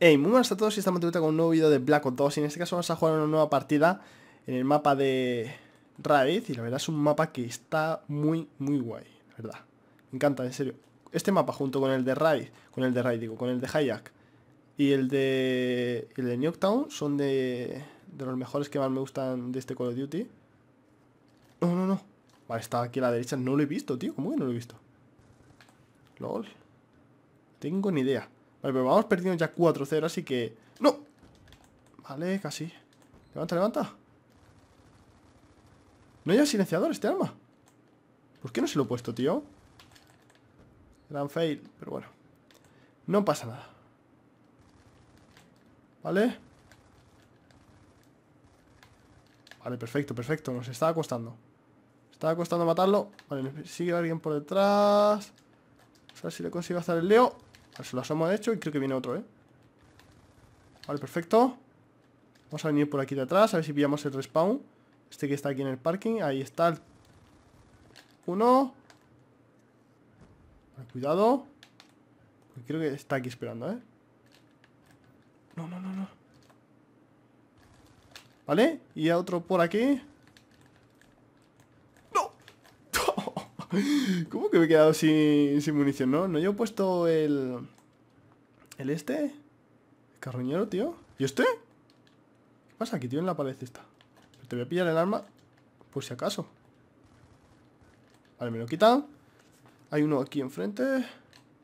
Hey, muy buenas a todos y estamos de vuelta con un nuevo video de Black Ops 2 y en este caso vamos a jugar una nueva partida en el mapa de Raid y la verdad es un mapa que está muy, muy guay, la verdad. Me encanta, en serio. Este mapa junto con el de Raid, con el de Raid digo, con el de Hayak y el de, el son de, de los mejores que más me gustan de este Call of Duty. No, no, no. Vale, estaba aquí a la derecha, no lo he visto, tío, ¿cómo que no lo he visto? LOL. Tengo ni idea. Vale, pero vamos perdiendo ya 4-0, así que... ¡No! Vale, casi Levanta, levanta No lleva silenciador este arma ¿Por qué no se lo he puesto, tío? Gran fail, pero bueno No pasa nada Vale Vale, perfecto, perfecto Nos está costando Estaba costando matarlo Vale, sigue alguien por detrás A ver si le consigo hacer el leo lo asomo, de hecho y creo que viene otro, ¿eh? Vale, perfecto. Vamos a venir por aquí de atrás, a ver si pillamos el respawn. Este que está aquí en el parking. Ahí está. El... Uno. cuidado. creo que está aquí esperando, ¿eh? No, no, no, no. ¿Vale? Y a otro por aquí. ¡No! ¿Cómo que me he quedado sin, sin munición, no? No, yo he puesto el... ¿El este? ¿El carroñero, tío? ¿Y este? ¿Qué pasa aquí, tío, en la pared esta? Te voy a pillar el arma Por si acaso Vale, me lo quitan Hay uno aquí enfrente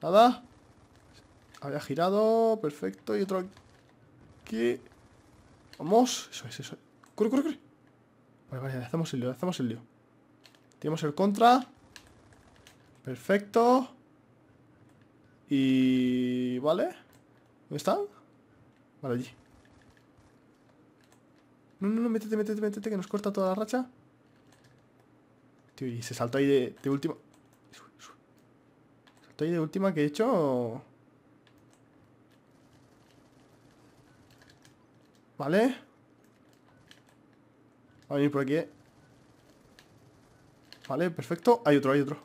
Nada Había girado Perfecto Y otro aquí Vamos Eso es, eso Corre, corre, corre Vale, vale, hacemos el lío, hacemos el lío Tenemos el contra Perfecto Y... Vale ¿Dónde está? Vale, allí. No, no, no, métete, métete, métete, que nos corta toda la racha. Tío, y se saltó ahí de, de última. Saltó ahí de última que he hecho. Vale. Va a venir por aquí. Eh. Vale, perfecto. Hay otro, hay otro.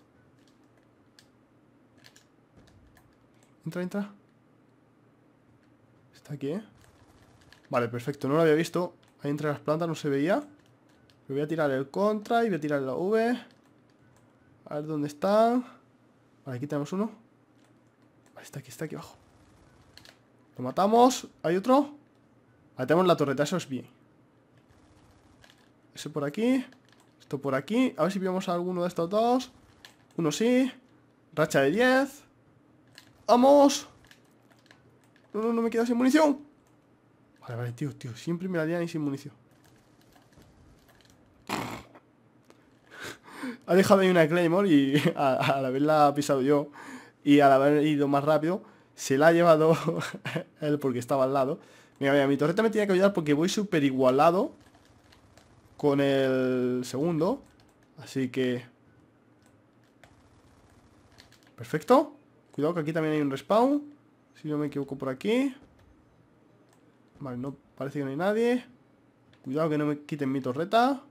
Entra, entra. Está aquí, ¿eh? Vale, perfecto, no lo había visto Ahí entre las plantas no se veía me voy a tirar el contra y voy a tirar la V A ver dónde están Vale, aquí tenemos uno Vale, está aquí, está aquí abajo Lo matamos ¿Hay otro? Vale, tenemos la torreta, eso es bien Ese por aquí Esto por aquí A ver si vemos alguno de estos dos Uno sí Racha de 10 ¡Vamos! No, no, no me quedo sin munición. Vale, vale, tío, tío. Siempre me la dian y sin munición. ha dejado ahí una Claymore y al haberla pisado yo y al haber ido más rápido, se la ha llevado él porque estaba al lado. Mira, mira, mi torreta me tenía que ayudar porque voy súper igualado con el segundo. Así que... Perfecto. Cuidado que aquí también hay un respawn. Si no me equivoco por aquí. Vale, no parece que no hay nadie. Cuidado que no me quiten mi torreta.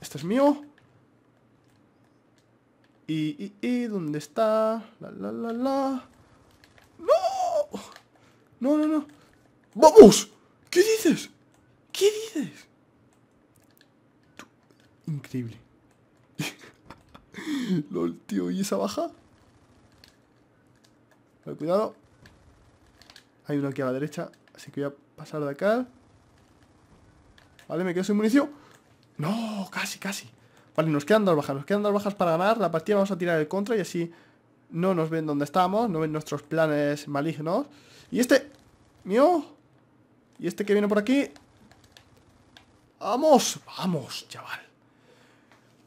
Este es mío. Y, y, y, ¿dónde está? La, la, la, la. ¡No! No, no, no. ¡Vamos! ¿Qué dices? ¿Qué dices? Increíble. LOL, tío, ¿y esa baja? cuidado. Hay uno aquí a la derecha. Así que voy a pasar de acá. Vale, me quedo sin munición. No, casi, casi. Vale, nos quedan dos bajas. Nos quedan dos bajas para ganar. La partida vamos a tirar el contra y así no nos ven donde estamos. No ven nuestros planes malignos. Y este... Mío. Y este que viene por aquí. Vamos, vamos, chaval.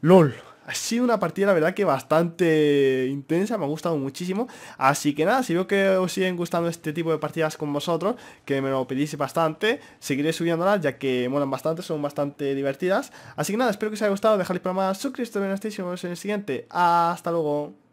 LOL. Ha sido una partida, la verdad, que bastante intensa, me ha gustado muchísimo. Así que nada, si veo que os siguen gustando este tipo de partidas con vosotros, que me lo pedís bastante, seguiré subiéndolas, ya que molan bastante, son bastante divertidas. Así que nada, espero que os haya gustado, dejadle para más, suscribiros, y nos vemos en el siguiente. Hasta luego.